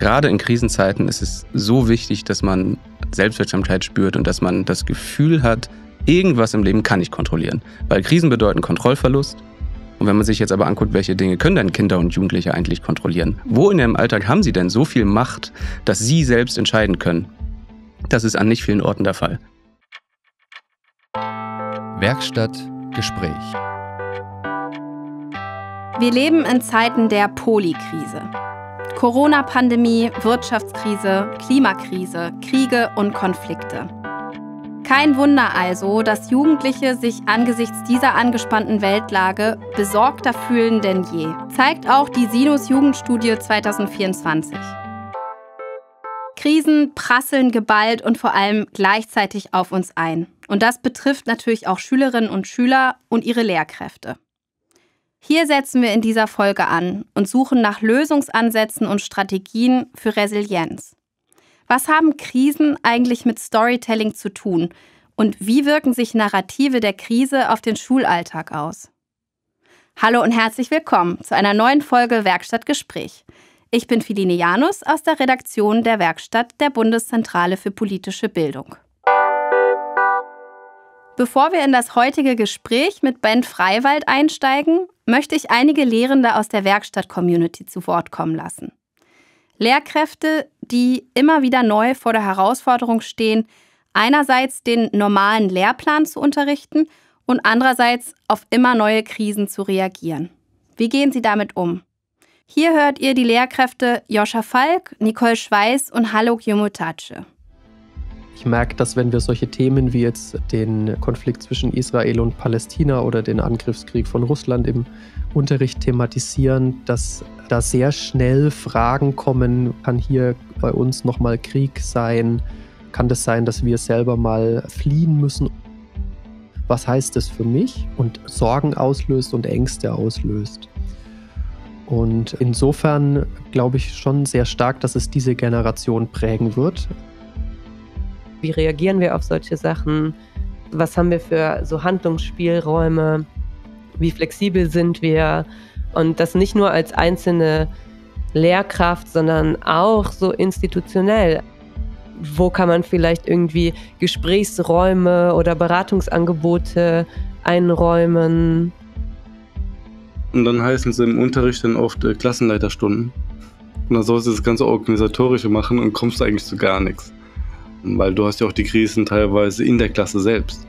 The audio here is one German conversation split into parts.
Gerade in Krisenzeiten ist es so wichtig, dass man Selbstwirksamkeit spürt und dass man das Gefühl hat, irgendwas im Leben kann ich kontrollieren. Weil Krisen bedeuten Kontrollverlust. Und wenn man sich jetzt aber anguckt, welche Dinge können denn Kinder und Jugendliche eigentlich kontrollieren? Wo in ihrem Alltag haben sie denn so viel Macht, dass sie selbst entscheiden können? Das ist an nicht vielen Orten der Fall. Werkstatt Gespräch. Wir leben in Zeiten der Polikrise. Corona-Pandemie, Wirtschaftskrise, Klimakrise, Kriege und Konflikte. Kein Wunder also, dass Jugendliche sich angesichts dieser angespannten Weltlage besorgter fühlen denn je, zeigt auch die Sinus Jugendstudie 2024. Krisen prasseln geballt und vor allem gleichzeitig auf uns ein. Und das betrifft natürlich auch Schülerinnen und Schüler und ihre Lehrkräfte. Hier setzen wir in dieser Folge an und suchen nach Lösungsansätzen und Strategien für Resilienz. Was haben Krisen eigentlich mit Storytelling zu tun und wie wirken sich Narrative der Krise auf den Schulalltag aus? Hallo und herzlich willkommen zu einer neuen Folge Werkstattgespräch. Ich bin Filine Janus aus der Redaktion der Werkstatt der Bundeszentrale für politische Bildung. Bevor wir in das heutige Gespräch mit Ben Freiwald einsteigen, möchte ich einige Lehrende aus der Werkstatt-Community zu Wort kommen lassen. Lehrkräfte, die immer wieder neu vor der Herausforderung stehen, einerseits den normalen Lehrplan zu unterrichten und andererseits auf immer neue Krisen zu reagieren. Wie gehen Sie damit um? Hier hört ihr die Lehrkräfte Joscha Falk, Nicole Schweiß und Haluk Jumutace. Ich merke, dass wenn wir solche Themen wie jetzt den Konflikt zwischen Israel und Palästina oder den Angriffskrieg von Russland im Unterricht thematisieren, dass da sehr schnell Fragen kommen, kann hier bei uns nochmal Krieg sein, kann das sein, dass wir selber mal fliehen müssen. Was heißt das für mich? Und Sorgen auslöst und Ängste auslöst. Und insofern glaube ich schon sehr stark, dass es diese Generation prägen wird. Wie reagieren wir auf solche Sachen? Was haben wir für so Handlungsspielräume? Wie flexibel sind wir? Und das nicht nur als einzelne Lehrkraft, sondern auch so institutionell. Wo kann man vielleicht irgendwie Gesprächsräume oder Beratungsangebote einräumen? Und dann heißen sie im Unterricht dann oft äh, Klassenleiterstunden. Und dann sollst du das ganze Organisatorische machen und kommst eigentlich zu gar nichts. Weil du hast ja auch die Krisen teilweise in der Klasse selbst.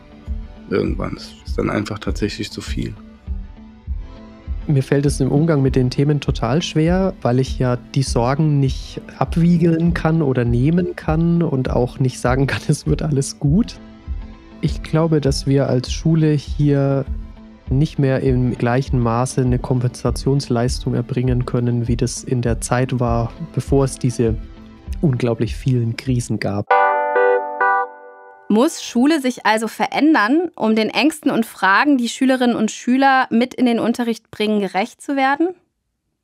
Irgendwann das ist dann einfach tatsächlich zu viel. Mir fällt es im Umgang mit den Themen total schwer, weil ich ja die Sorgen nicht abwiegeln kann oder nehmen kann und auch nicht sagen kann, es wird alles gut. Ich glaube, dass wir als Schule hier nicht mehr im gleichen Maße eine Kompensationsleistung erbringen können, wie das in der Zeit war, bevor es diese unglaublich vielen Krisen gab. Muss Schule sich also verändern, um den Ängsten und Fragen, die Schülerinnen und Schüler mit in den Unterricht bringen, gerecht zu werden?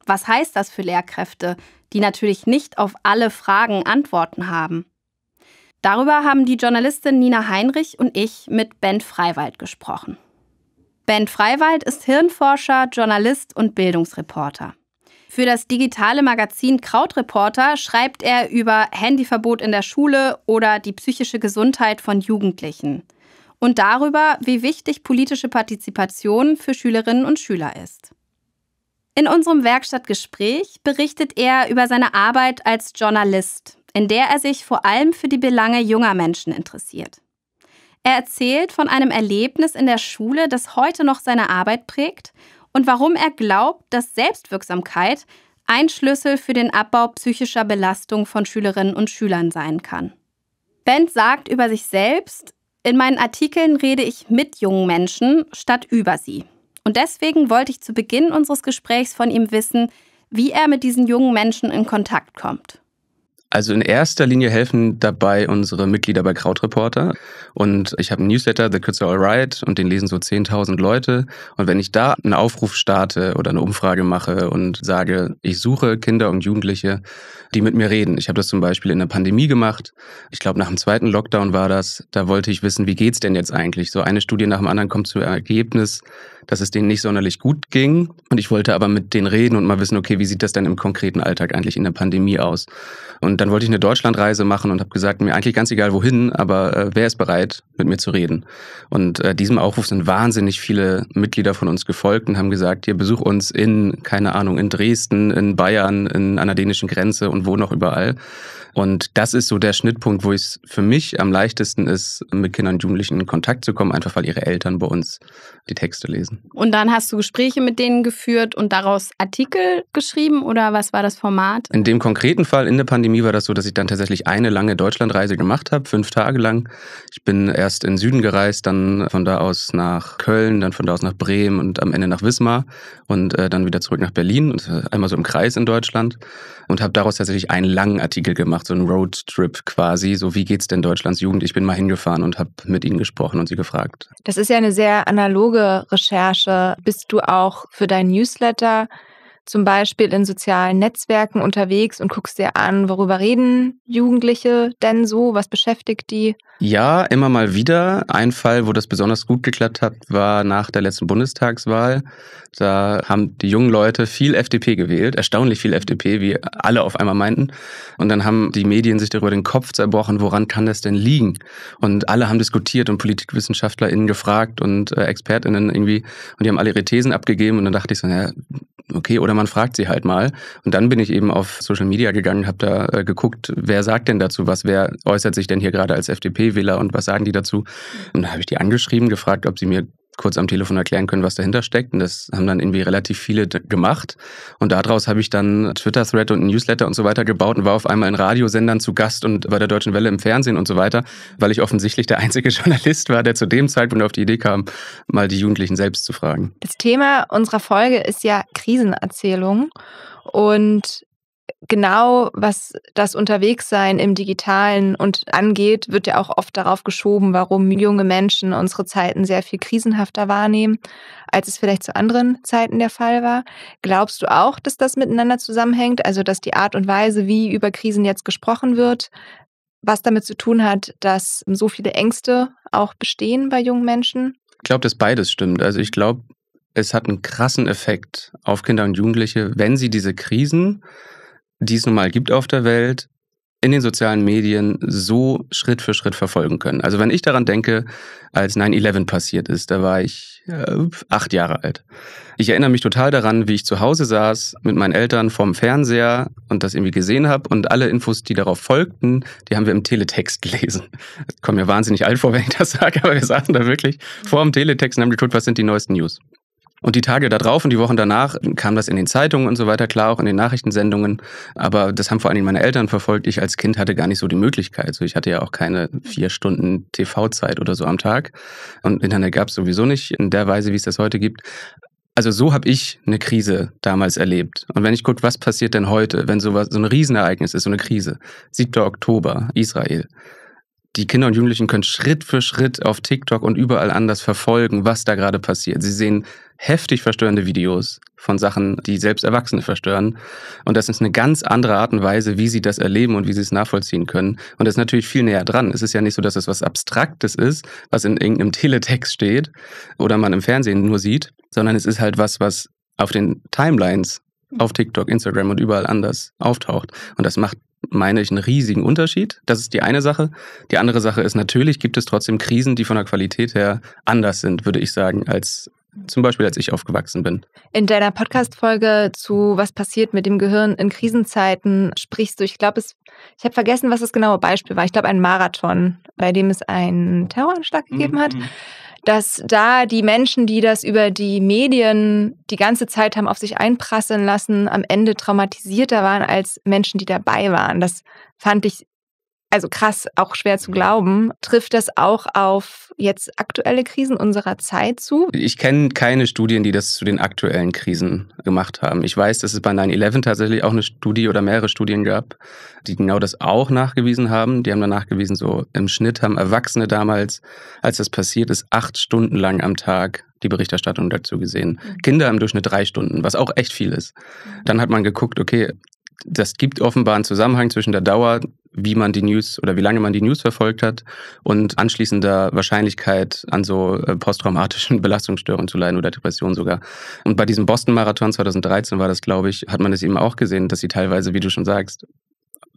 Was heißt das für Lehrkräfte, die natürlich nicht auf alle Fragen Antworten haben? Darüber haben die Journalistin Nina Heinrich und ich mit Ben Freiwald gesprochen. Ben Freiwald ist Hirnforscher, Journalist und Bildungsreporter. Für das digitale Magazin Krautreporter schreibt er über Handyverbot in der Schule oder die psychische Gesundheit von Jugendlichen und darüber, wie wichtig politische Partizipation für Schülerinnen und Schüler ist. In unserem Werkstattgespräch berichtet er über seine Arbeit als Journalist, in der er sich vor allem für die Belange junger Menschen interessiert. Er erzählt von einem Erlebnis in der Schule, das heute noch seine Arbeit prägt und warum er glaubt, dass Selbstwirksamkeit ein Schlüssel für den Abbau psychischer Belastung von Schülerinnen und Schülern sein kann. Bent sagt über sich selbst, in meinen Artikeln rede ich mit jungen Menschen statt über sie. Und deswegen wollte ich zu Beginn unseres Gesprächs von ihm wissen, wie er mit diesen jungen Menschen in Kontakt kommt. Also in erster Linie helfen dabei unsere Mitglieder bei Krautreporter. Und ich habe einen Newsletter, The Kids Are Alright, und den lesen so 10.000 Leute. Und wenn ich da einen Aufruf starte oder eine Umfrage mache und sage, ich suche Kinder und Jugendliche, die mit mir reden. Ich habe das zum Beispiel in der Pandemie gemacht. Ich glaube, nach dem zweiten Lockdown war das. Da wollte ich wissen, wie geht's denn jetzt eigentlich? So eine Studie nach dem anderen kommt zu Ergebnis, dass es denen nicht sonderlich gut ging. Und ich wollte aber mit denen reden und mal wissen, okay, wie sieht das denn im konkreten Alltag eigentlich in der Pandemie aus? Und dann wollte ich eine Deutschlandreise machen und habe gesagt, mir eigentlich ganz egal wohin, aber äh, wer ist bereit, mit mir zu reden? Und äh, diesem Aufruf sind wahnsinnig viele Mitglieder von uns gefolgt und haben gesagt, hier besuch uns in, keine Ahnung, in Dresden, in Bayern, in, einer dänischen Grenze und wo noch überall. Und das ist so der Schnittpunkt, wo es für mich am leichtesten ist, mit Kindern und Jugendlichen in Kontakt zu kommen, einfach weil ihre Eltern bei uns die Texte lesen. Und dann hast du Gespräche mit denen geführt und daraus Artikel geschrieben oder was war das Format? In dem konkreten Fall in der Pandemie war das so, dass ich dann tatsächlich eine lange Deutschlandreise gemacht habe, fünf Tage lang. Ich bin erst in den Süden gereist, dann von da aus nach Köln, dann von da aus nach Bremen und am Ende nach Wismar und äh, dann wieder zurück nach Berlin äh, einmal so im Kreis in Deutschland und habe daraus tatsächlich einen langen Artikel gemacht, so einen Roadtrip quasi. So, wie geht's denn Deutschlands Jugend? Ich bin mal hingefahren und habe mit ihnen gesprochen und sie gefragt. Das ist ja eine sehr analoge Recherche. Bist du auch für deinen Newsletter zum Beispiel in sozialen Netzwerken unterwegs und guckst dir an, worüber reden Jugendliche denn so? Was beschäftigt die? Ja, immer mal wieder. Ein Fall, wo das besonders gut geklappt hat, war nach der letzten Bundestagswahl. Da haben die jungen Leute viel FDP gewählt, erstaunlich viel FDP, wie alle auf einmal meinten. Und dann haben die Medien sich darüber den Kopf zerbrochen, woran kann das denn liegen? Und alle haben diskutiert und PolitikwissenschaftlerInnen gefragt und äh, ExpertInnen irgendwie. Und die haben alle ihre Thesen abgegeben. Und dann dachte ich so, naja, okay, oder man fragt sie halt mal. Und dann bin ich eben auf Social Media gegangen, habe da äh, geguckt, wer sagt denn dazu was, wer äußert sich denn hier gerade als FDP-Wähler und was sagen die dazu? Und dann habe ich die angeschrieben, gefragt, ob sie mir kurz am Telefon erklären können, was dahinter steckt. Und das haben dann irgendwie relativ viele gemacht. Und daraus habe ich dann Twitter-Thread und Newsletter und so weiter gebaut und war auf einmal in Radiosendern zu Gast und bei der Deutschen Welle im Fernsehen und so weiter, weil ich offensichtlich der einzige Journalist war, der zu dem Zeitpunkt auf die Idee kam, mal die Jugendlichen selbst zu fragen. Das Thema unserer Folge ist ja Krisenerzählung. Und genau was das Unterwegssein im Digitalen und angeht, wird ja auch oft darauf geschoben, warum junge Menschen unsere Zeiten sehr viel krisenhafter wahrnehmen, als es vielleicht zu anderen Zeiten der Fall war. Glaubst du auch, dass das miteinander zusammenhängt? Also, dass die Art und Weise, wie über Krisen jetzt gesprochen wird, was damit zu tun hat, dass so viele Ängste auch bestehen bei jungen Menschen? Ich glaube, dass beides stimmt. Also ich glaube, es hat einen krassen Effekt auf Kinder und Jugendliche, wenn sie diese Krisen die es nun mal gibt auf der Welt, in den sozialen Medien so Schritt für Schritt verfolgen können. Also wenn ich daran denke, als 9-11 passiert ist, da war ich äh, acht Jahre alt. Ich erinnere mich total daran, wie ich zu Hause saß mit meinen Eltern vorm Fernseher und das irgendwie gesehen habe und alle Infos, die darauf folgten, die haben wir im Teletext gelesen. Ich komme mir wahnsinnig alt vor, wenn ich das sage, aber wir saßen da wirklich vor dem Teletext und haben geschaut, was sind die neuesten News. Und die Tage darauf und die Wochen danach kam das in den Zeitungen und so weiter, klar auch in den Nachrichtensendungen. Aber das haben vor allen Dingen meine Eltern verfolgt. Ich als Kind hatte gar nicht so die Möglichkeit. So, also ich hatte ja auch keine vier Stunden TV-Zeit oder so am Tag. Und Internet gab es sowieso nicht in der Weise, wie es das heute gibt. Also so habe ich eine Krise damals erlebt. Und wenn ich gucke, was passiert denn heute, wenn sowas, so ein Riesenereignis ist, so eine Krise, 7. Oktober, Israel, die Kinder und Jugendlichen können Schritt für Schritt auf TikTok und überall anders verfolgen, was da gerade passiert. Sie sehen heftig verstörende Videos von Sachen, die selbst Erwachsene verstören. Und das ist eine ganz andere Art und Weise, wie sie das erleben und wie sie es nachvollziehen können. Und das ist natürlich viel näher dran. Es ist ja nicht so, dass es was Abstraktes ist, was in irgendeinem Teletext steht oder man im Fernsehen nur sieht, sondern es ist halt was, was auf den Timelines auf TikTok, Instagram und überall anders auftaucht. Und das macht meine ich, einen riesigen Unterschied. Das ist die eine Sache. Die andere Sache ist, natürlich gibt es trotzdem Krisen, die von der Qualität her anders sind, würde ich sagen, als zum Beispiel als ich aufgewachsen bin. In deiner Podcast-Folge zu Was passiert mit dem Gehirn in Krisenzeiten sprichst du, ich glaube, ich habe vergessen, was das genaue Beispiel war. Ich glaube, ein Marathon, bei dem es einen Terroranschlag gegeben hat. Mhm dass da die Menschen, die das über die Medien die ganze Zeit haben auf sich einprasseln lassen, am Ende traumatisierter waren als Menschen, die dabei waren. Das fand ich also krass, auch schwer zu glauben. Trifft das auch auf jetzt aktuelle Krisen unserer Zeit zu? Ich kenne keine Studien, die das zu den aktuellen Krisen gemacht haben. Ich weiß, dass es bei 9-11 tatsächlich auch eine Studie oder mehrere Studien gab, die genau das auch nachgewiesen haben. Die haben dann nachgewiesen, so im Schnitt haben Erwachsene damals, als das passiert ist, acht Stunden lang am Tag die Berichterstattung dazu gesehen. Mhm. Kinder im Durchschnitt drei Stunden, was auch echt viel ist. Mhm. Dann hat man geguckt, okay, das gibt offenbar einen Zusammenhang zwischen der Dauer, wie man die News oder wie lange man die News verfolgt hat und anschließender Wahrscheinlichkeit an so äh, posttraumatischen Belastungsstörungen zu leiden oder Depressionen sogar. Und bei diesem Boston-Marathon 2013 war das, glaube ich, hat man es eben auch gesehen, dass sie teilweise, wie du schon sagst,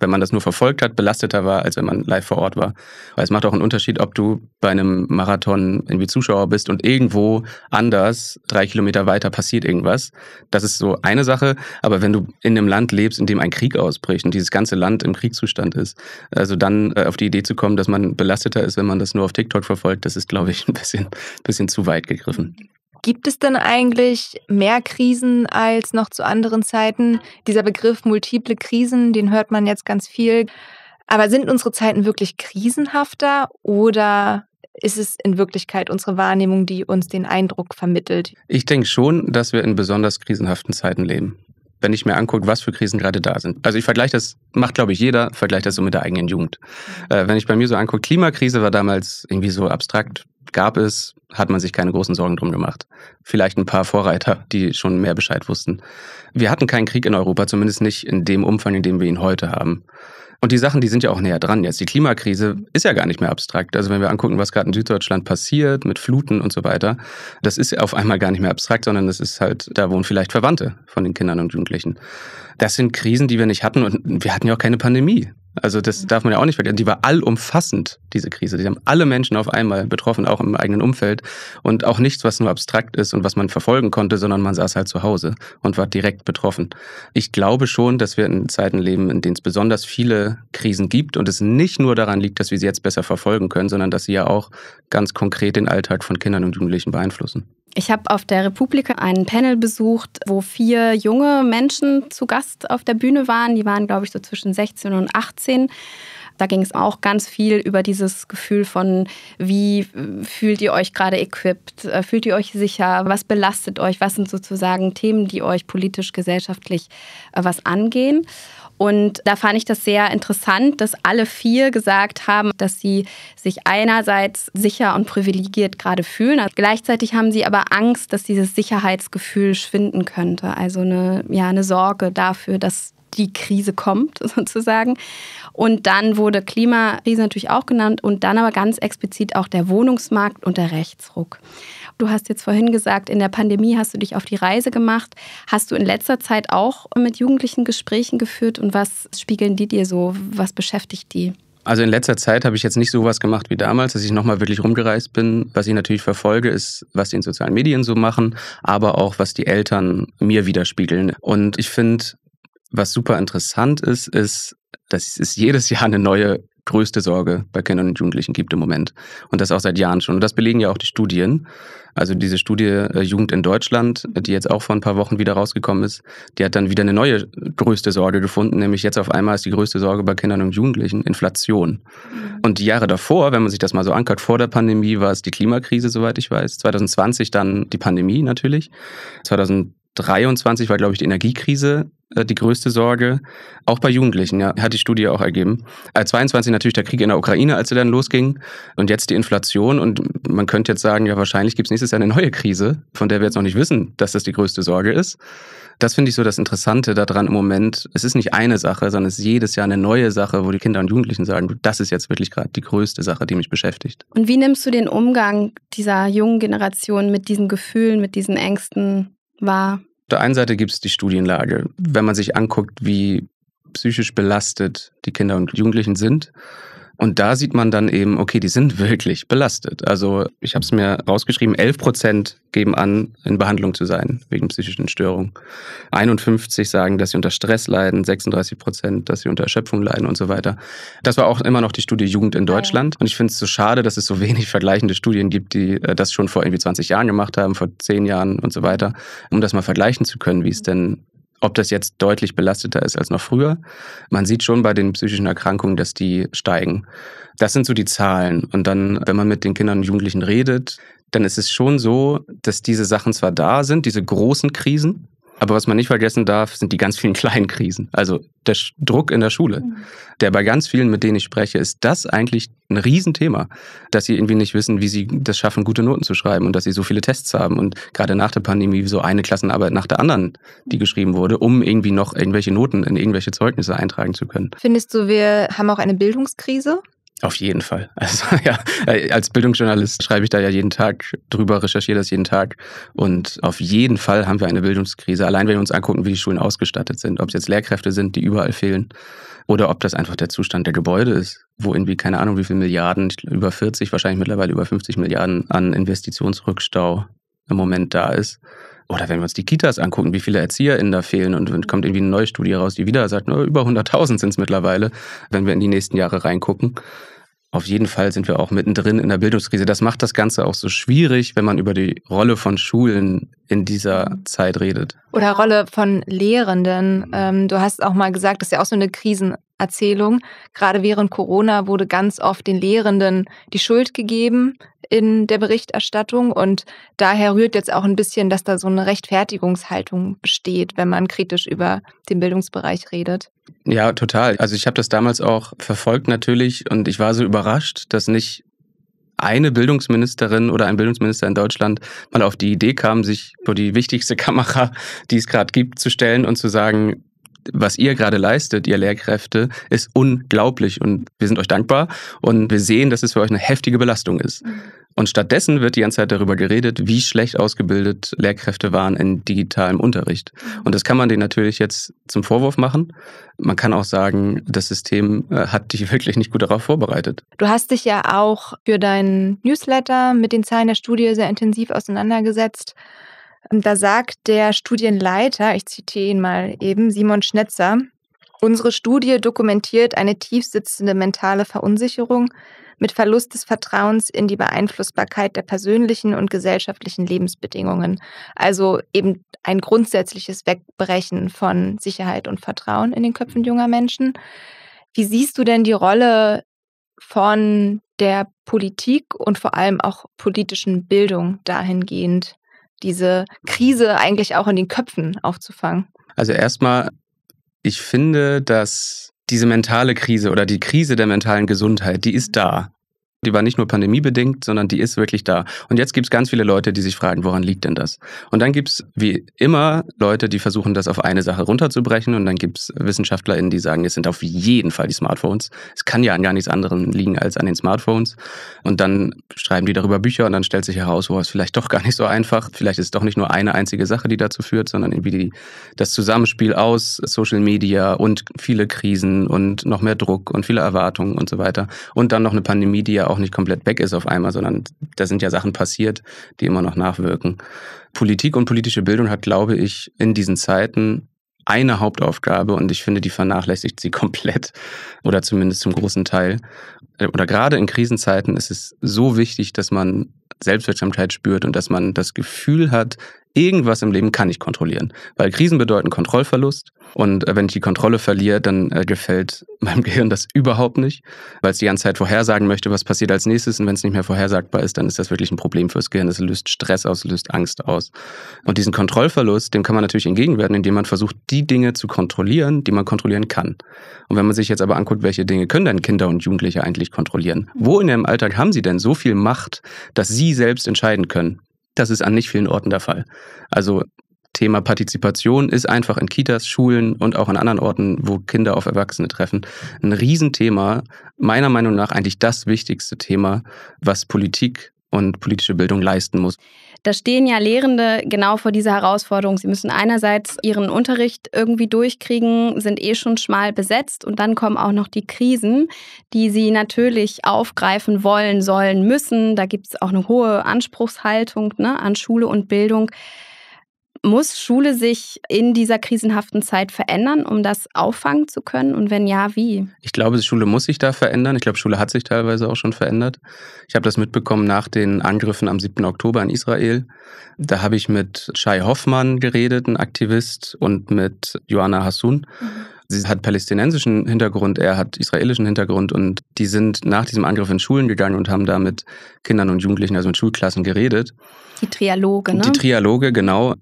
wenn man das nur verfolgt hat, belasteter war, als wenn man live vor Ort war. Weil es macht auch einen Unterschied, ob du bei einem Marathon irgendwie Zuschauer bist und irgendwo anders, drei Kilometer weiter, passiert irgendwas. Das ist so eine Sache. Aber wenn du in einem Land lebst, in dem ein Krieg ausbricht und dieses ganze Land im Kriegszustand ist, also dann äh, auf die Idee zu kommen, dass man belasteter ist, wenn man das nur auf TikTok verfolgt, das ist, glaube ich, ein bisschen, bisschen zu weit gegriffen. Gibt es denn eigentlich mehr Krisen als noch zu anderen Zeiten? Dieser Begriff multiple Krisen, den hört man jetzt ganz viel. Aber sind unsere Zeiten wirklich krisenhafter oder ist es in Wirklichkeit unsere Wahrnehmung, die uns den Eindruck vermittelt? Ich denke schon, dass wir in besonders krisenhaften Zeiten leben. Wenn ich mir angucke, was für Krisen gerade da sind. Also ich vergleiche das, macht glaube ich jeder, vergleiche das so mit der eigenen Jugend. Mhm. Äh, wenn ich bei mir so angucke, Klimakrise war damals irgendwie so abstrakt gab es, hat man sich keine großen Sorgen drum gemacht. Vielleicht ein paar Vorreiter, die schon mehr Bescheid wussten. Wir hatten keinen Krieg in Europa, zumindest nicht in dem Umfang, in dem wir ihn heute haben. Und die Sachen, die sind ja auch näher dran jetzt. Die Klimakrise ist ja gar nicht mehr abstrakt. Also wenn wir angucken, was gerade in Süddeutschland passiert mit Fluten und so weiter, das ist auf einmal gar nicht mehr abstrakt, sondern das ist halt, da wohnen vielleicht Verwandte von den Kindern und Jugendlichen. Das sind Krisen, die wir nicht hatten und wir hatten ja auch keine Pandemie. Also das darf man ja auch nicht vergessen. Die war allumfassend, diese Krise. Die haben alle Menschen auf einmal betroffen, auch im eigenen Umfeld. Und auch nichts, was nur abstrakt ist und was man verfolgen konnte, sondern man saß halt zu Hause und war direkt betroffen. Ich glaube schon, dass wir in Zeiten leben, in denen es besonders viele Krisen gibt und es nicht nur daran liegt, dass wir sie jetzt besser verfolgen können, sondern dass sie ja auch ganz konkret den Alltag von Kindern und Jugendlichen beeinflussen. Ich habe auf der Republika einen Panel besucht, wo vier junge Menschen zu Gast auf der Bühne waren. Die waren, glaube ich, so zwischen 16 und 18. Da ging es auch ganz viel über dieses Gefühl von, wie äh, fühlt ihr euch gerade equipped? Äh, fühlt ihr euch sicher? Was belastet euch? Was sind sozusagen Themen, die euch politisch, gesellschaftlich äh, was angehen? Und da fand ich das sehr interessant, dass alle vier gesagt haben, dass sie sich einerseits sicher und privilegiert gerade fühlen. Also gleichzeitig haben sie aber Angst, dass dieses Sicherheitsgefühl schwinden könnte. Also eine, ja, eine Sorge dafür, dass die Krise kommt, sozusagen. Und dann wurde Klimakrise natürlich auch genannt und dann aber ganz explizit auch der Wohnungsmarkt und der Rechtsruck. Du hast jetzt vorhin gesagt, in der Pandemie hast du dich auf die Reise gemacht. Hast du in letzter Zeit auch mit Jugendlichen Gesprächen geführt und was spiegeln die dir so? Was beschäftigt die? Also in letzter Zeit habe ich jetzt nicht so was gemacht wie damals, dass ich nochmal wirklich rumgereist bin. Was ich natürlich verfolge, ist, was die in sozialen Medien so machen, aber auch, was die Eltern mir widerspiegeln. Und ich finde, was super interessant ist, ist, dass es jedes Jahr eine neue größte Sorge bei Kindern und Jugendlichen gibt im Moment. Und das auch seit Jahren schon. Und das belegen ja auch die Studien. Also diese Studie äh, Jugend in Deutschland, die jetzt auch vor ein paar Wochen wieder rausgekommen ist, die hat dann wieder eine neue größte Sorge gefunden, nämlich jetzt auf einmal ist die größte Sorge bei Kindern und Jugendlichen Inflation. Mhm. Und die Jahre davor, wenn man sich das mal so anguckt, vor der Pandemie war es die Klimakrise, soweit ich weiß. 2020 dann die Pandemie natürlich. 2020 23 war, glaube ich, die Energiekrise äh, die größte Sorge. Auch bei Jugendlichen, ja, hat die Studie auch ergeben. 22 äh, natürlich der Krieg in der Ukraine, als er dann losging. Und jetzt die Inflation. Und man könnte jetzt sagen, ja, wahrscheinlich gibt es nächstes Jahr eine neue Krise, von der wir jetzt noch nicht wissen, dass das die größte Sorge ist. Das finde ich so das Interessante daran im Moment. Es ist nicht eine Sache, sondern es ist jedes Jahr eine neue Sache, wo die Kinder und Jugendlichen sagen, das ist jetzt wirklich gerade die größte Sache, die mich beschäftigt. Und wie nimmst du den Umgang dieser jungen Generation mit diesen Gefühlen, mit diesen Ängsten wahr? Auf der einen Seite gibt es die Studienlage. Mhm. Wenn man sich anguckt, wie psychisch belastet die Kinder und Jugendlichen sind, und da sieht man dann eben, okay, die sind wirklich belastet. Also ich habe es mir rausgeschrieben, 11 Prozent geben an, in Behandlung zu sein wegen psychischen Störungen. 51 sagen, dass sie unter Stress leiden, 36 Prozent, dass sie unter Erschöpfung leiden und so weiter. Das war auch immer noch die Studie Jugend in Deutschland. Und ich finde es so schade, dass es so wenig vergleichende Studien gibt, die äh, das schon vor irgendwie 20 Jahren gemacht haben, vor 10 Jahren und so weiter, um das mal vergleichen zu können, wie es denn ob das jetzt deutlich belasteter ist als noch früher. Man sieht schon bei den psychischen Erkrankungen, dass die steigen. Das sind so die Zahlen. Und dann, wenn man mit den Kindern und Jugendlichen redet, dann ist es schon so, dass diese Sachen zwar da sind, diese großen Krisen, aber was man nicht vergessen darf, sind die ganz vielen kleinen Krisen. Also der Druck in der Schule, mhm. der bei ganz vielen, mit denen ich spreche, ist das eigentlich ein Riesenthema, dass sie irgendwie nicht wissen, wie sie das schaffen, gute Noten zu schreiben und dass sie so viele Tests haben und gerade nach der Pandemie so eine Klassenarbeit nach der anderen, die mhm. geschrieben wurde, um irgendwie noch irgendwelche Noten in irgendwelche Zeugnisse eintragen zu können. Findest du, wir haben auch eine Bildungskrise? Auf jeden Fall. Also ja, äh, als Bildungsjournalist schreibe ich da ja jeden Tag drüber, recherchiere das jeden Tag. Und auf jeden Fall haben wir eine Bildungskrise. Allein wenn wir uns angucken, wie die Schulen ausgestattet sind, ob es jetzt Lehrkräfte sind, die überall fehlen, oder ob das einfach der Zustand der Gebäude ist, wo irgendwie, keine Ahnung, wie viele Milliarden, über 40, wahrscheinlich mittlerweile über 50 Milliarden an Investitionsrückstau im Moment da ist. Oder wenn wir uns die Kitas angucken, wie viele ErzieherInnen da fehlen und kommt irgendwie eine neue Studie raus, die wieder sagt, nur über 100.000 sind es mittlerweile, wenn wir in die nächsten Jahre reingucken auf jeden Fall sind wir auch mittendrin in der Bildungskrise. Das macht das Ganze auch so schwierig, wenn man über die Rolle von Schulen in dieser Zeit redet. Oder Rolle von Lehrenden. Ähm, du hast auch mal gesagt, das ist ja auch so eine Krisen, Erzählung. Gerade während Corona wurde ganz oft den Lehrenden die Schuld gegeben in der Berichterstattung und daher rührt jetzt auch ein bisschen, dass da so eine Rechtfertigungshaltung besteht, wenn man kritisch über den Bildungsbereich redet. Ja, total. Also ich habe das damals auch verfolgt natürlich und ich war so überrascht, dass nicht eine Bildungsministerin oder ein Bildungsminister in Deutschland mal auf die Idee kam, sich vor die wichtigste Kamera, die es gerade gibt, zu stellen und zu sagen, was ihr gerade leistet, ihr Lehrkräfte, ist unglaublich und wir sind euch dankbar und wir sehen, dass es für euch eine heftige Belastung ist. Mhm. Und stattdessen wird die ganze Zeit darüber geredet, wie schlecht ausgebildet Lehrkräfte waren in digitalem Unterricht. Mhm. Und das kann man denen natürlich jetzt zum Vorwurf machen. Man kann auch sagen, das System äh, hat dich wirklich nicht gut darauf vorbereitet. Du hast dich ja auch für deinen Newsletter mit den Zahlen der Studie sehr intensiv auseinandergesetzt. Da sagt der Studienleiter, ich zitiere ihn mal eben, Simon Schnetzer, unsere Studie dokumentiert eine tiefsitzende mentale Verunsicherung mit Verlust des Vertrauens in die Beeinflussbarkeit der persönlichen und gesellschaftlichen Lebensbedingungen. Also eben ein grundsätzliches Wegbrechen von Sicherheit und Vertrauen in den Köpfen junger Menschen. Wie siehst du denn die Rolle von der Politik und vor allem auch politischen Bildung dahingehend? diese Krise eigentlich auch in den Köpfen aufzufangen? Also erstmal, ich finde, dass diese mentale Krise oder die Krise der mentalen Gesundheit, die ist da. Die war nicht nur pandemiebedingt, sondern die ist wirklich da. Und jetzt gibt es ganz viele Leute, die sich fragen, woran liegt denn das? Und dann gibt es, wie immer, Leute, die versuchen, das auf eine Sache runterzubrechen. Und dann gibt es WissenschaftlerInnen, die sagen, es sind auf jeden Fall die Smartphones. Es kann ja an gar nichts anderem liegen als an den Smartphones. Und dann schreiben die darüber Bücher und dann stellt sich heraus, oh, ist vielleicht doch gar nicht so einfach. Vielleicht ist es doch nicht nur eine einzige Sache, die dazu führt, sondern irgendwie die, das Zusammenspiel aus Social Media und viele Krisen und noch mehr Druck und viele Erwartungen und so weiter. Und dann noch eine Pandemie, die ja auch nicht komplett weg ist auf einmal, sondern da sind ja Sachen passiert, die immer noch nachwirken. Politik und politische Bildung hat, glaube ich, in diesen Zeiten eine Hauptaufgabe und ich finde, die vernachlässigt sie komplett oder zumindest zum großen Teil. Äh, oder gerade in Krisenzeiten ist es so wichtig, dass man Selbstwirksamkeit spürt und dass man das Gefühl hat, irgendwas im Leben kann ich kontrollieren. Weil Krisen bedeuten Kontrollverlust. Und äh, wenn ich die Kontrolle verliere, dann äh, gefällt meinem Gehirn das überhaupt nicht, weil es die ganze Zeit vorhersagen möchte, was passiert als nächstes. Und wenn es nicht mehr vorhersagbar ist, dann ist das wirklich ein Problem fürs Gehirn. Es löst Stress aus, löst Angst aus. Und diesen Kontrollverlust, dem kann man natürlich entgegenwerden, indem man versucht, die Dinge zu kontrollieren, die man kontrollieren kann. Und wenn man sich jetzt aber anguckt, welche Dinge können denn Kinder und Jugendliche eigentlich kontrollieren? Wo in ihrem Alltag haben sie denn so viel Macht, dass sie selbst entscheiden können? Das ist an nicht vielen Orten der Fall. Also Thema Partizipation ist einfach in Kitas, Schulen und auch an anderen Orten, wo Kinder auf Erwachsene treffen, ein Riesenthema. Meiner Meinung nach eigentlich das wichtigste Thema, was Politik und politische Bildung leisten muss. Da stehen ja Lehrende genau vor dieser Herausforderung. Sie müssen einerseits ihren Unterricht irgendwie durchkriegen, sind eh schon schmal besetzt und dann kommen auch noch die Krisen, die sie natürlich aufgreifen wollen, sollen, müssen. Da gibt es auch eine hohe Anspruchshaltung ne, an Schule und Bildung. Muss Schule sich in dieser krisenhaften Zeit verändern, um das auffangen zu können? Und wenn ja, wie? Ich glaube, Schule muss sich da verändern. Ich glaube, Schule hat sich teilweise auch schon verändert. Ich habe das mitbekommen nach den Angriffen am 7. Oktober in Israel. Da habe ich mit Shai Hoffmann geredet, ein Aktivist, und mit Joanna Hassoun. Mhm. Sie hat palästinensischen Hintergrund, er hat israelischen Hintergrund und die sind nach diesem Angriff in Schulen gegangen und haben da mit Kindern und Jugendlichen, also mit Schulklassen geredet. Die Trialoge, ne? Die Trialoge, genau.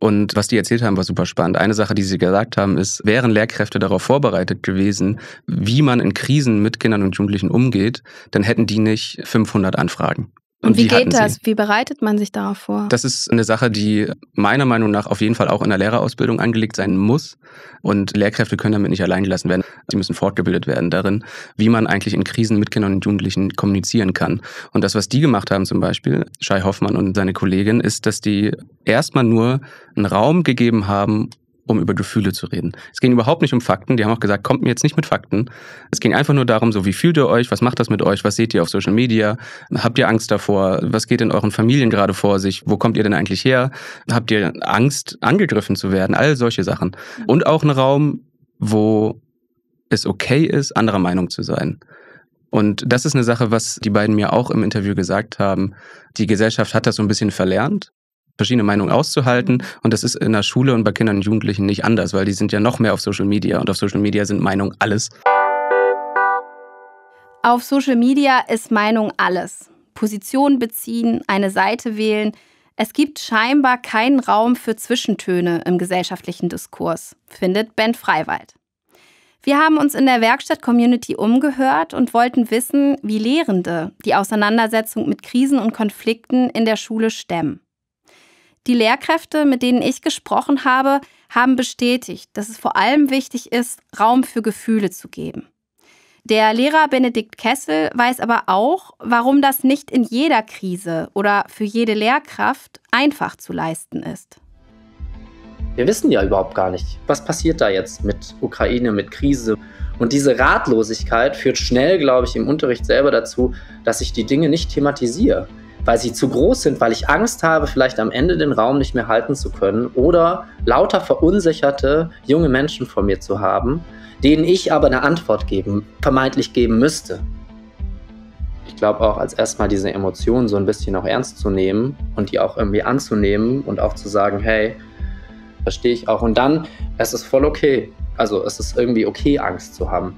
Und was die erzählt haben, war super spannend. Eine Sache, die sie gesagt haben, ist, wären Lehrkräfte darauf vorbereitet gewesen, wie man in Krisen mit Kindern und Jugendlichen umgeht, dann hätten die nicht 500 Anfragen. Und wie geht das? Wie bereitet man sich darauf vor? Das ist eine Sache, die meiner Meinung nach auf jeden Fall auch in der Lehrerausbildung angelegt sein muss. Und Lehrkräfte können damit nicht allein gelassen werden. Sie müssen fortgebildet werden darin, wie man eigentlich in Krisen mit Kindern und Jugendlichen kommunizieren kann. Und das, was die gemacht haben, zum Beispiel, Shai Hoffmann und seine Kollegin, ist, dass die erstmal nur einen Raum gegeben haben, um über Gefühle zu reden. Es ging überhaupt nicht um Fakten. Die haben auch gesagt, kommt mir jetzt nicht mit Fakten. Es ging einfach nur darum, so wie fühlt ihr euch, was macht das mit euch, was seht ihr auf Social Media, habt ihr Angst davor, was geht in euren Familien gerade vor sich, wo kommt ihr denn eigentlich her, habt ihr Angst, angegriffen zu werden, all solche Sachen. Und auch ein Raum, wo es okay ist, anderer Meinung zu sein. Und das ist eine Sache, was die beiden mir auch im Interview gesagt haben. Die Gesellschaft hat das so ein bisschen verlernt verschiedene Meinungen auszuhalten. Und das ist in der Schule und bei Kindern und Jugendlichen nicht anders, weil die sind ja noch mehr auf Social Media und auf Social Media sind Meinungen alles. Auf Social Media ist Meinung alles. Position beziehen, eine Seite wählen. Es gibt scheinbar keinen Raum für Zwischentöne im gesellschaftlichen Diskurs, findet Ben Freiwald. Wir haben uns in der Werkstatt-Community umgehört und wollten wissen, wie Lehrende die Auseinandersetzung mit Krisen und Konflikten in der Schule stemmen. Die Lehrkräfte, mit denen ich gesprochen habe, haben bestätigt, dass es vor allem wichtig ist, Raum für Gefühle zu geben. Der Lehrer Benedikt Kessel weiß aber auch, warum das nicht in jeder Krise oder für jede Lehrkraft einfach zu leisten ist. Wir wissen ja überhaupt gar nicht, was passiert da jetzt mit Ukraine, mit Krise. Und diese Ratlosigkeit führt schnell, glaube ich, im Unterricht selber dazu, dass ich die Dinge nicht thematisiere weil sie zu groß sind, weil ich Angst habe, vielleicht am Ende den Raum nicht mehr halten zu können oder lauter verunsicherte junge Menschen vor mir zu haben, denen ich aber eine Antwort geben, vermeintlich geben müsste. Ich glaube auch, als erstmal diese Emotionen so ein bisschen auch ernst zu nehmen und die auch irgendwie anzunehmen und auch zu sagen, hey, verstehe ich auch. Und dann, es ist voll okay. Also es ist irgendwie okay, Angst zu haben.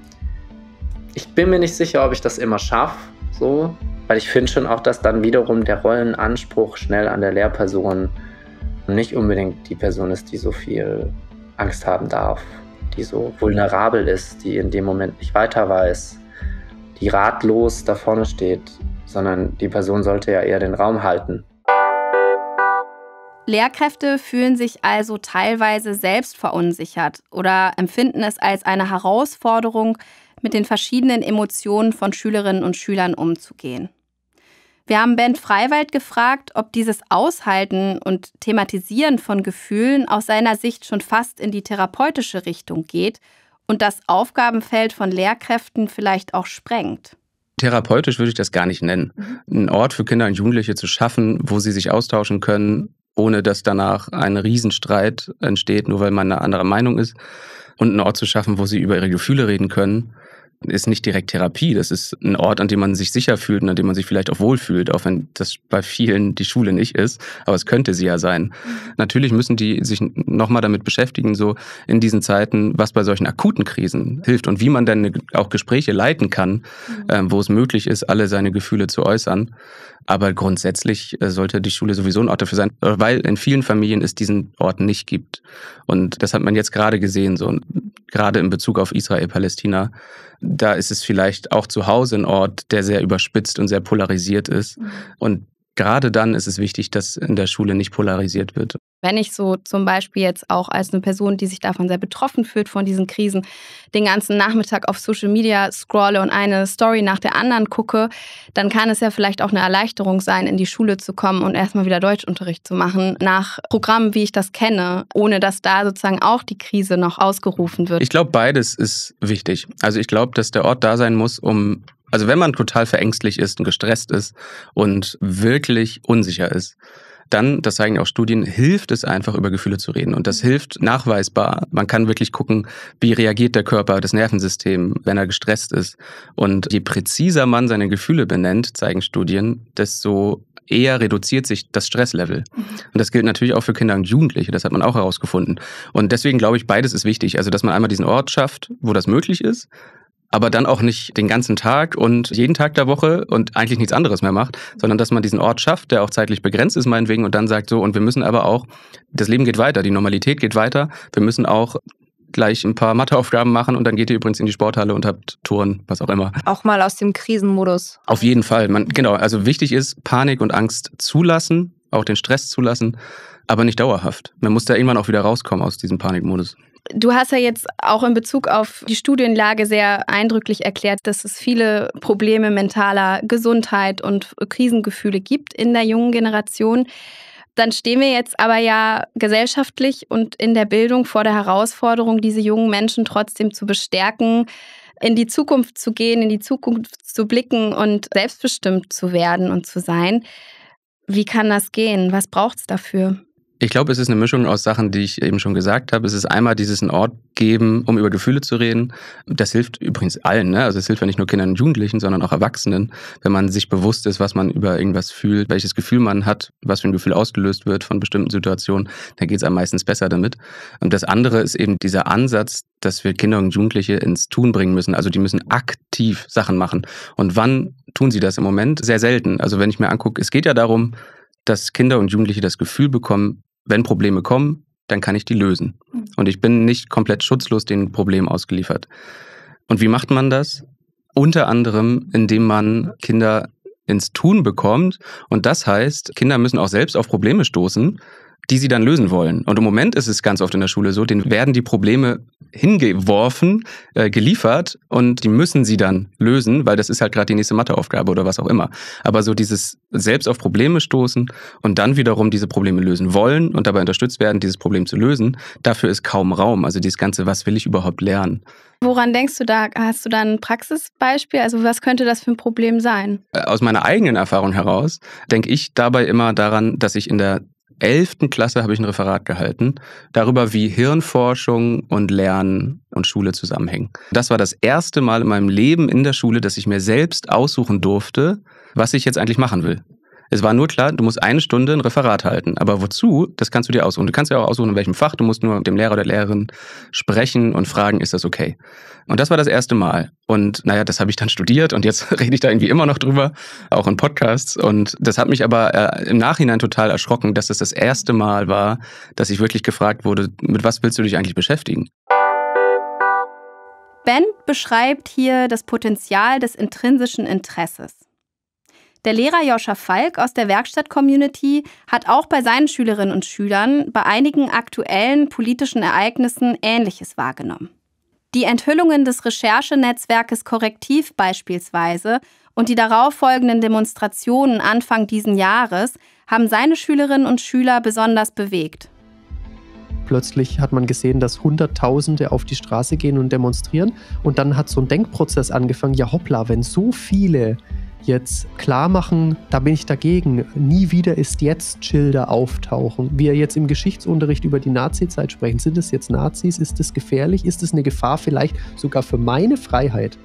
Ich bin mir nicht sicher, ob ich das immer schaffe, so, weil ich finde schon auch, dass dann wiederum der Rollenanspruch schnell an der Lehrperson nicht unbedingt die Person ist, die so viel Angst haben darf, die so vulnerabel ist, die in dem Moment nicht weiter weiß, die ratlos da vorne steht, sondern die Person sollte ja eher den Raum halten. Lehrkräfte fühlen sich also teilweise selbst verunsichert oder empfinden es als eine Herausforderung, mit den verschiedenen Emotionen von Schülerinnen und Schülern umzugehen. Wir haben Bent Freiwald gefragt, ob dieses Aushalten und Thematisieren von Gefühlen aus seiner Sicht schon fast in die therapeutische Richtung geht und das Aufgabenfeld von Lehrkräften vielleicht auch sprengt. Therapeutisch würde ich das gar nicht nennen. Mhm. Einen Ort für Kinder und Jugendliche zu schaffen, wo sie sich austauschen können, ohne dass danach ein Riesenstreit entsteht, nur weil man eine andere Meinung ist. Und einen Ort zu schaffen, wo sie über ihre Gefühle reden können ist nicht direkt Therapie. Das ist ein Ort, an dem man sich sicher fühlt und an dem man sich vielleicht auch wohlfühlt, auch wenn das bei vielen die Schule nicht ist. Aber es könnte sie ja sein. Mhm. Natürlich müssen die sich nochmal damit beschäftigen, so in diesen Zeiten, was bei solchen akuten Krisen hilft und wie man dann auch Gespräche leiten kann, mhm. Ähm, wo es möglich ist, alle seine Gefühle zu äußern. Aber grundsätzlich äh, sollte die Schule sowieso ein Ort dafür sein, weil in vielen Familien es diesen Ort nicht gibt. Und das hat man jetzt gerade gesehen, so gerade in Bezug auf Israel, Palästina da ist es vielleicht auch zu Hause ein Ort, der sehr überspitzt und sehr polarisiert ist. Mhm. Und gerade dann ist es wichtig, dass in der Schule nicht polarisiert wird. Wenn ich so zum Beispiel jetzt auch als eine Person, die sich davon sehr betroffen fühlt, von diesen Krisen, den ganzen Nachmittag auf Social Media scrolle und eine Story nach der anderen gucke, dann kann es ja vielleicht auch eine Erleichterung sein, in die Schule zu kommen und erstmal wieder Deutschunterricht zu machen, nach Programmen, wie ich das kenne, ohne dass da sozusagen auch die Krise noch ausgerufen wird. Ich glaube, beides ist wichtig. Also ich glaube, dass der Ort da sein muss, um also wenn man total verängstlich ist und gestresst ist und wirklich unsicher ist, dann, das zeigen auch Studien, hilft es einfach, über Gefühle zu reden. Und das mhm. hilft nachweisbar. Man kann wirklich gucken, wie reagiert der Körper, das Nervensystem, wenn er gestresst ist. Und je präziser man seine Gefühle benennt, zeigen Studien, desto eher reduziert sich das Stresslevel. Mhm. Und das gilt natürlich auch für Kinder und Jugendliche, das hat man auch herausgefunden. Und deswegen glaube ich, beides ist wichtig. Also, dass man einmal diesen Ort schafft, wo das möglich ist, aber dann auch nicht den ganzen Tag und jeden Tag der Woche und eigentlich nichts anderes mehr macht, sondern dass man diesen Ort schafft, der auch zeitlich begrenzt ist, meinetwegen, und dann sagt so, und wir müssen aber auch, das Leben geht weiter, die Normalität geht weiter, wir müssen auch gleich ein paar Matheaufgaben machen und dann geht ihr übrigens in die Sporthalle und habt Touren, was auch immer. Auch mal aus dem Krisenmodus. Auf jeden Fall. Man, genau, also wichtig ist, Panik und Angst zulassen, auch den Stress zulassen, aber nicht dauerhaft. Man muss da irgendwann auch wieder rauskommen aus diesem Panikmodus. Du hast ja jetzt auch in Bezug auf die Studienlage sehr eindrücklich erklärt, dass es viele Probleme mentaler Gesundheit und Krisengefühle gibt in der jungen Generation. Dann stehen wir jetzt aber ja gesellschaftlich und in der Bildung vor der Herausforderung, diese jungen Menschen trotzdem zu bestärken, in die Zukunft zu gehen, in die Zukunft zu blicken und selbstbestimmt zu werden und zu sein. Wie kann das gehen? Was braucht es dafür? Ich glaube, es ist eine Mischung aus Sachen, die ich eben schon gesagt habe. Es ist einmal dieses einen Ort geben, um über Gefühle zu reden. Das hilft übrigens allen. Ne? Also es hilft ja nicht nur Kindern und Jugendlichen, sondern auch Erwachsenen, wenn man sich bewusst ist, was man über irgendwas fühlt, welches Gefühl man hat, was für ein Gefühl ausgelöst wird von bestimmten Situationen. Dann geht es am meisten besser damit. Und das andere ist eben dieser Ansatz, dass wir Kinder und Jugendliche ins Tun bringen müssen. Also die müssen aktiv Sachen machen. Und wann tun sie das im Moment? Sehr selten. Also wenn ich mir angucke, es geht ja darum, dass Kinder und Jugendliche das Gefühl bekommen, wenn Probleme kommen, dann kann ich die lösen. Mhm. Und ich bin nicht komplett schutzlos den Problemen ausgeliefert. Und wie macht man das? Unter anderem, indem man Kinder ins Tun bekommt. Und das heißt, Kinder müssen auch selbst auf Probleme stoßen die sie dann lösen wollen. Und im Moment ist es ganz oft in der Schule so, denen werden die Probleme hingeworfen, äh, geliefert und die müssen sie dann lösen, weil das ist halt gerade die nächste Matheaufgabe oder was auch immer. Aber so dieses selbst auf Probleme stoßen und dann wiederum diese Probleme lösen wollen und dabei unterstützt werden, dieses Problem zu lösen, dafür ist kaum Raum. Also dieses ganze, was will ich überhaupt lernen? Woran denkst du da? Hast du da ein Praxisbeispiel? Also was könnte das für ein Problem sein? Äh, aus meiner eigenen Erfahrung heraus denke ich dabei immer daran, dass ich in der 11. Klasse habe ich ein Referat gehalten darüber, wie Hirnforschung und Lernen und Schule zusammenhängen. Das war das erste Mal in meinem Leben in der Schule, dass ich mir selbst aussuchen durfte, was ich jetzt eigentlich machen will. Es war nur klar, du musst eine Stunde ein Referat halten. Aber wozu, das kannst du dir aussuchen. Du kannst ja auch aussuchen, in welchem Fach. Du musst nur mit dem Lehrer oder Lehrerin sprechen und fragen, ist das okay? Und das war das erste Mal. Und naja, das habe ich dann studiert und jetzt rede ich da irgendwie immer noch drüber, auch in Podcasts. Und das hat mich aber äh, im Nachhinein total erschrocken, dass es das erste Mal war, dass ich wirklich gefragt wurde, mit was willst du dich eigentlich beschäftigen? Ben beschreibt hier das Potenzial des intrinsischen Interesses. Der Lehrer Joscha Falk aus der Werkstatt-Community hat auch bei seinen Schülerinnen und Schülern bei einigen aktuellen politischen Ereignissen Ähnliches wahrgenommen. Die Enthüllungen des Recherchenetzwerkes Korrektiv beispielsweise und die darauffolgenden Demonstrationen Anfang diesen Jahres haben seine Schülerinnen und Schüler besonders bewegt. Plötzlich hat man gesehen, dass Hunderttausende auf die Straße gehen und demonstrieren. Und dann hat so ein Denkprozess angefangen, ja hoppla, wenn so viele jetzt klar machen, da bin ich dagegen. Nie wieder ist jetzt Schilder auftauchen. Wir jetzt im Geschichtsunterricht über die Nazizeit sprechen. Sind es jetzt Nazis? Ist es gefährlich? Ist es eine Gefahr vielleicht sogar für meine Freiheit?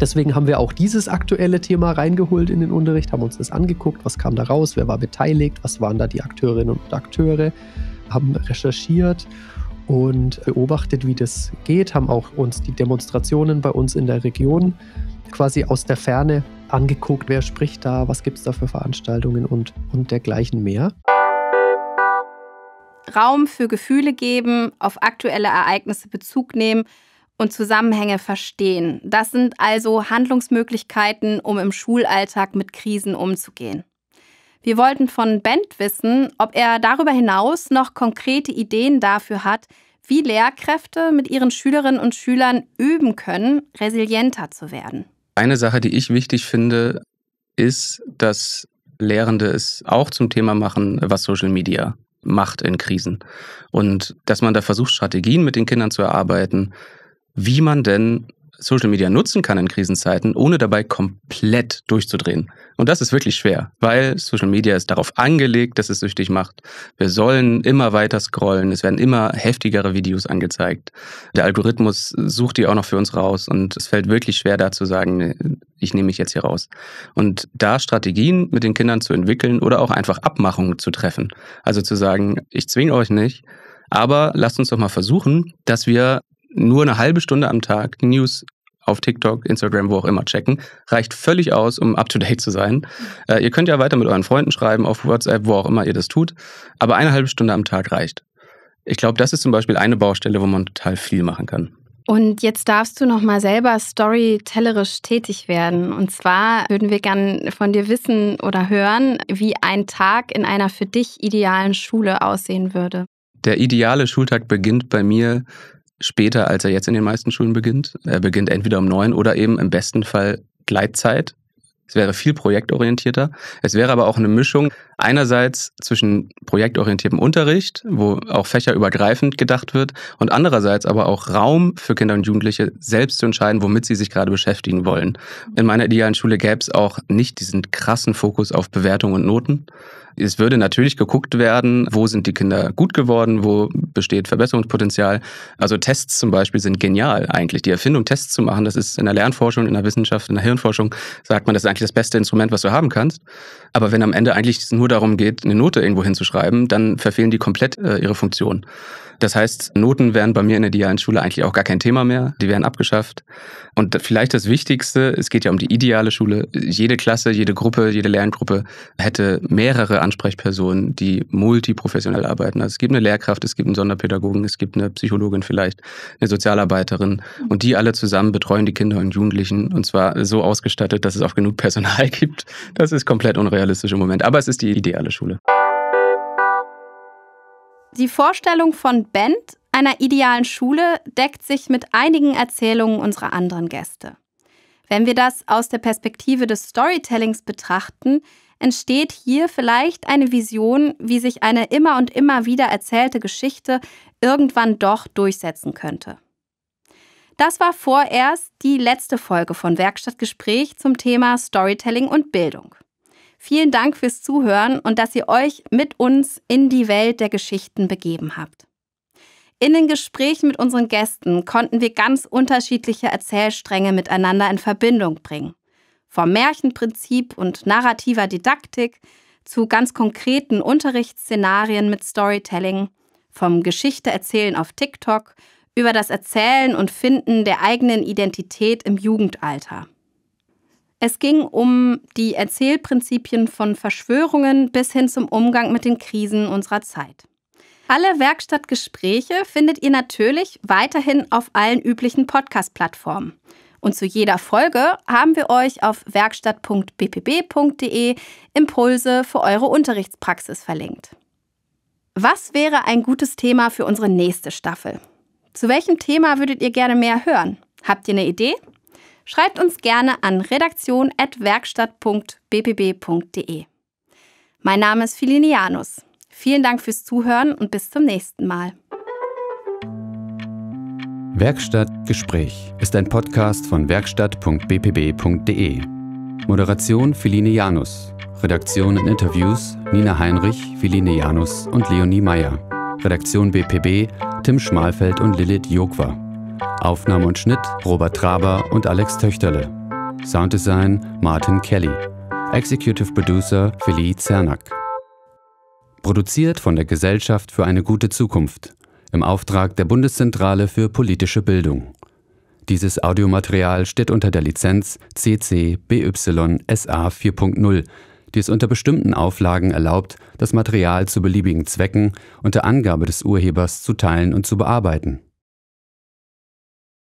Deswegen haben wir auch dieses aktuelle Thema reingeholt in den Unterricht, haben uns das angeguckt, was kam da raus, wer war beteiligt, was waren da die Akteurinnen und Akteure, haben recherchiert und beobachtet, wie das geht, haben auch uns die Demonstrationen bei uns in der Region quasi aus der Ferne angeguckt, wer spricht da, was gibt es da für Veranstaltungen und, und dergleichen mehr. Raum für Gefühle geben, auf aktuelle Ereignisse Bezug nehmen und Zusammenhänge verstehen. Das sind also Handlungsmöglichkeiten, um im Schulalltag mit Krisen umzugehen. Wir wollten von Bent wissen, ob er darüber hinaus noch konkrete Ideen dafür hat, wie Lehrkräfte mit ihren Schülerinnen und Schülern üben können, resilienter zu werden. Eine Sache, die ich wichtig finde, ist, dass Lehrende es auch zum Thema machen, was Social Media macht in Krisen. Und dass man da versucht, Strategien mit den Kindern zu erarbeiten, wie man denn Social Media nutzen kann in Krisenzeiten, ohne dabei komplett durchzudrehen. Und das ist wirklich schwer, weil Social Media ist darauf angelegt, dass es süchtig macht. Wir sollen immer weiter scrollen, es werden immer heftigere Videos angezeigt. Der Algorithmus sucht die auch noch für uns raus und es fällt wirklich schwer da zu sagen, ich nehme mich jetzt hier raus. Und da Strategien mit den Kindern zu entwickeln oder auch einfach Abmachungen zu treffen. Also zu sagen, ich zwinge euch nicht, aber lasst uns doch mal versuchen, dass wir nur eine halbe Stunde am Tag News auf TikTok, Instagram, wo auch immer checken. Reicht völlig aus, um up-to-date zu sein. Äh, ihr könnt ja weiter mit euren Freunden schreiben, auf WhatsApp, wo auch immer ihr das tut. Aber eine halbe Stunde am Tag reicht. Ich glaube, das ist zum Beispiel eine Baustelle, wo man total viel machen kann. Und jetzt darfst du nochmal selber storytellerisch tätig werden. Und zwar würden wir gern von dir wissen oder hören, wie ein Tag in einer für dich idealen Schule aussehen würde. Der ideale Schultag beginnt bei mir später, als er jetzt in den meisten Schulen beginnt. Er beginnt entweder um neun oder eben im besten Fall Gleitzeit. Es wäre viel projektorientierter. Es wäre aber auch eine Mischung einerseits zwischen projektorientiertem Unterricht, wo auch fächerübergreifend gedacht wird, und andererseits aber auch Raum für Kinder und Jugendliche selbst zu entscheiden, womit sie sich gerade beschäftigen wollen. In meiner idealen Schule gäbe es auch nicht diesen krassen Fokus auf Bewertung und Noten, es würde natürlich geguckt werden, wo sind die Kinder gut geworden, wo besteht Verbesserungspotenzial. Also Tests zum Beispiel sind genial eigentlich. Die Erfindung, Tests zu machen, das ist in der Lernforschung, in der Wissenschaft, in der Hirnforschung, sagt man, das ist eigentlich das beste Instrument, was du haben kannst. Aber wenn am Ende eigentlich nur darum geht, eine Note irgendwo hinzuschreiben, dann verfehlen die komplett äh, ihre Funktion. Das heißt, Noten wären bei mir in der idealen Schule eigentlich auch gar kein Thema mehr. Die wären abgeschafft. Und vielleicht das Wichtigste, es geht ja um die ideale Schule. Jede Klasse, jede Gruppe, jede Lerngruppe hätte mehrere Ansprechpersonen, die multiprofessionell arbeiten. Also es gibt eine Lehrkraft, es gibt einen Sonderpädagogen, es gibt eine Psychologin vielleicht, eine Sozialarbeiterin. Und die alle zusammen betreuen die Kinder und Jugendlichen und zwar so ausgestattet, dass es auch genug Personal gibt. Das ist komplett unrealistisch im Moment. Aber es ist die ideale Schule. Die Vorstellung von Bent, einer idealen Schule, deckt sich mit einigen Erzählungen unserer anderen Gäste. Wenn wir das aus der Perspektive des Storytellings betrachten, entsteht hier vielleicht eine Vision, wie sich eine immer und immer wieder erzählte Geschichte irgendwann doch durchsetzen könnte. Das war vorerst die letzte Folge von Werkstattgespräch zum Thema Storytelling und Bildung. Vielen Dank fürs Zuhören und dass ihr euch mit uns in die Welt der Geschichten begeben habt. In den Gesprächen mit unseren Gästen konnten wir ganz unterschiedliche Erzählstränge miteinander in Verbindung bringen vom Märchenprinzip und narrativer Didaktik zu ganz konkreten Unterrichtsszenarien mit Storytelling, vom Geschichteerzählen auf TikTok über das Erzählen und Finden der eigenen Identität im Jugendalter. Es ging um die Erzählprinzipien von Verschwörungen bis hin zum Umgang mit den Krisen unserer Zeit. Alle Werkstattgespräche findet ihr natürlich weiterhin auf allen üblichen Podcast-Plattformen. Und zu jeder Folge haben wir euch auf werkstatt.bpb.de Impulse für eure Unterrichtspraxis verlinkt. Was wäre ein gutes Thema für unsere nächste Staffel? Zu welchem Thema würdet ihr gerne mehr hören? Habt ihr eine Idee? Schreibt uns gerne an redaktion.werkstatt.bpb.de. Mein Name ist Filinianus. Vielen Dank fürs Zuhören und bis zum nächsten Mal. Werkstatt Gespräch ist ein Podcast von werkstatt.bpb.de. Moderation Philine Janus. Redaktion und Interviews Nina Heinrich, Philine Janus und Leonie Meyer. Redaktion BPB Tim Schmalfeld und Lilith Jogwa. Aufnahme und Schnitt Robert Traber und Alex Töchterle. Sounddesign Martin Kelly. Executive Producer Philie Zernak. Produziert von der Gesellschaft für eine gute Zukunft im Auftrag der Bundeszentrale für politische Bildung. Dieses Audiomaterial steht unter der Lizenz CC BY SA 4.0, die es unter bestimmten Auflagen erlaubt, das Material zu beliebigen Zwecken unter Angabe des Urhebers zu teilen und zu bearbeiten